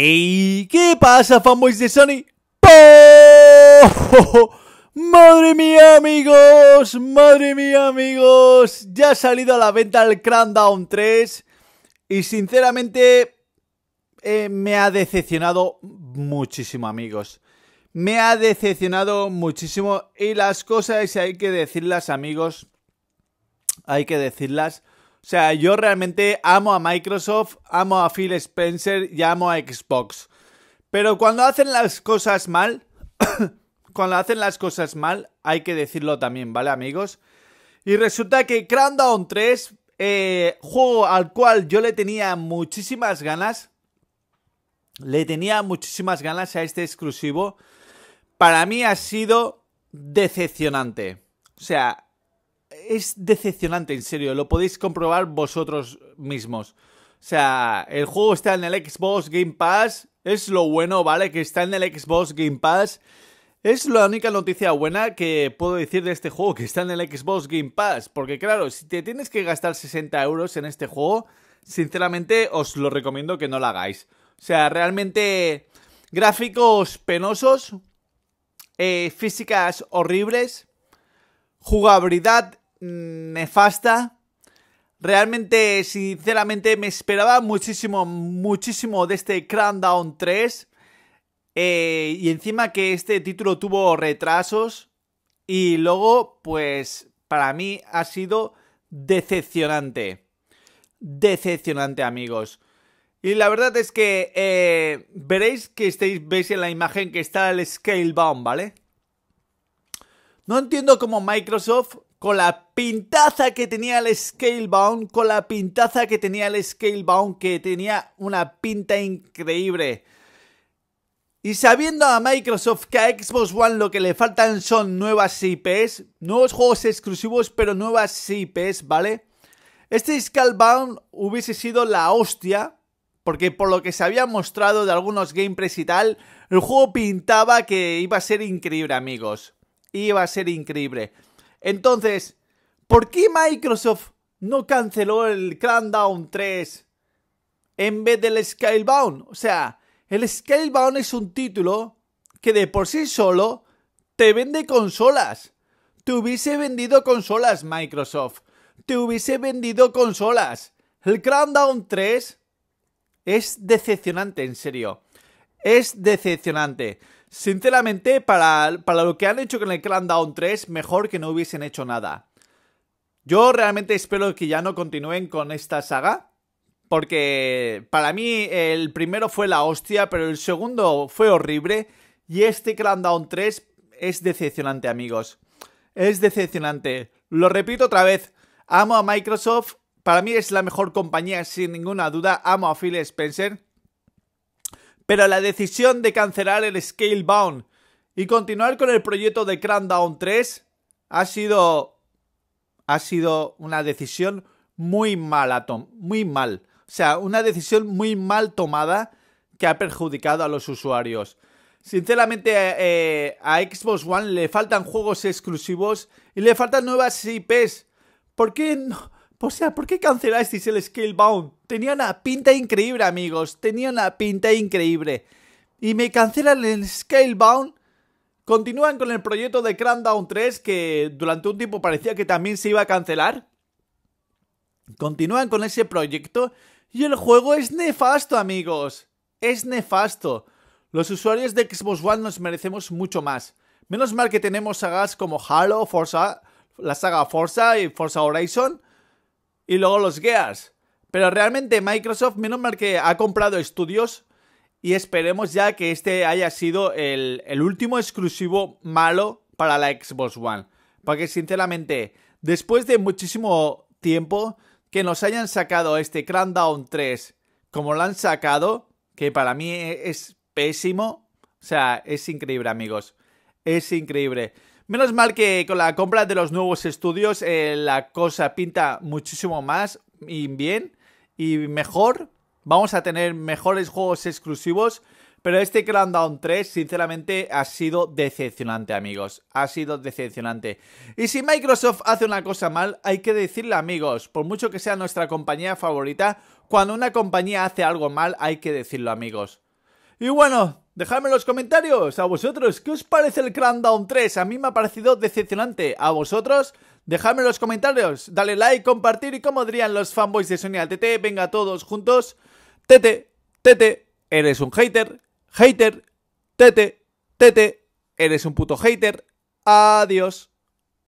¿Qué pasa, fanboys de Sony? ¡Madre mía, amigos! ¡Madre mía, amigos! Ya ha salido a la venta el Crandown 3 y sinceramente eh, me ha decepcionado muchísimo, amigos. Me ha decepcionado muchísimo y las cosas hay que decirlas, amigos. Hay que decirlas. O sea, yo realmente amo a Microsoft, amo a Phil Spencer y amo a Xbox. Pero cuando hacen las cosas mal, cuando hacen las cosas mal, hay que decirlo también, ¿vale, amigos? Y resulta que Down 3, eh, juego al cual yo le tenía muchísimas ganas, le tenía muchísimas ganas a este exclusivo, para mí ha sido decepcionante. O sea, es decepcionante, en serio. Lo podéis comprobar vosotros mismos. O sea, el juego está en el Xbox Game Pass. Es lo bueno, ¿vale? Que está en el Xbox Game Pass. Es la única noticia buena que puedo decir de este juego, que está en el Xbox Game Pass. Porque claro, si te tienes que gastar 60 euros en este juego, sinceramente os lo recomiendo que no lo hagáis. O sea, realmente gráficos penosos, eh, físicas horribles, jugabilidad nefasta. Realmente, sinceramente, me esperaba muchísimo, muchísimo de este Down 3. Eh, y encima que este título tuvo retrasos. Y luego, pues, para mí ha sido decepcionante. Decepcionante, amigos. Y la verdad es que eh, veréis que estáis, veis en la imagen que está el Scalebound, ¿vale? No entiendo cómo Microsoft, con la pintaza que tenía el Scalebound, con la pintaza que tenía el Scalebound, que tenía una pinta increíble. Y sabiendo a Microsoft que a Xbox One lo que le faltan son nuevas IPs, nuevos juegos exclusivos, pero nuevas IPs, ¿vale? Este Scalebound hubiese sido la hostia, porque por lo que se había mostrado de algunos gameplays y tal, el juego pintaba que iba a ser increíble, amigos. Iba a ser increíble. Entonces, ¿por qué Microsoft no canceló el Down 3 en vez del Scalebound? O sea, el Scalebound es un título que de por sí solo te vende consolas. Te hubiese vendido consolas Microsoft. Te hubiese vendido consolas. El Down 3 es decepcionante, en serio. Es decepcionante. Sinceramente, para, lo que han hecho con el Down 3, mejor que no hubiesen hecho nada. Yo realmente espero que ya no continúen con esta saga. Porque para mí el primero fue la hostia, pero el segundo fue horrible. Y este Down 3 es decepcionante, amigos. Es decepcionante. Lo repito otra vez. Amo a Microsoft. Para mí es la mejor compañía, sin ninguna duda. Amo a Phil Spencer pero la decisión de cancelar el Scalebound y continuar con el proyecto de Down 3 ha sido, ha sido una decisión muy mala, muy mal. O sea, una decisión muy mal tomada que ha perjudicado a los usuarios. Sinceramente, eh, eh, a Xbox One le faltan juegos exclusivos y le faltan nuevas IPs. ¿Por qué no, o sea, ¿por qué cancelasteis el Scalebound? Tenía una pinta increíble, amigos. Tenía una pinta increíble. Y me cancelan el Scalebound. Continúan con el proyecto de down 3, que durante un tiempo parecía que también se iba a cancelar. Continúan con ese proyecto. Y el juego es nefasto, amigos. Es nefasto. Los usuarios de Xbox One nos merecemos mucho más. Menos mal que tenemos sagas como Halo, Forza, la saga Forza y Forza Horizon y luego los gears. Pero realmente Microsoft, menos mal que ha comprado estudios y esperemos ya que este haya sido el, último exclusivo malo para la Xbox One. Porque sinceramente, después de muchísimo tiempo que nos hayan sacado este Down 3 como lo han sacado, que para mí es pésimo. O sea, es increíble amigos, es increíble. Menos mal que con la compra de los nuevos estudios eh, la cosa pinta muchísimo más y bien y mejor. Vamos a tener mejores juegos exclusivos. Pero este down 3, sinceramente, ha sido decepcionante, amigos. Ha sido decepcionante. Y si Microsoft hace una cosa mal, hay que decirle, amigos, por mucho que sea nuestra compañía favorita, cuando una compañía hace algo mal, hay que decirlo, amigos. Y bueno, Dejadme en los comentarios a vosotros, ¿qué os parece el Crandown 3? A mí me ha parecido decepcionante. ¿A vosotros? Dejadme en los comentarios, dale like, compartir y como dirían los fanboys de Sony TT, venga todos juntos. TT, TT, eres un hater, hater, TT, TT, eres un puto hater. Adiós.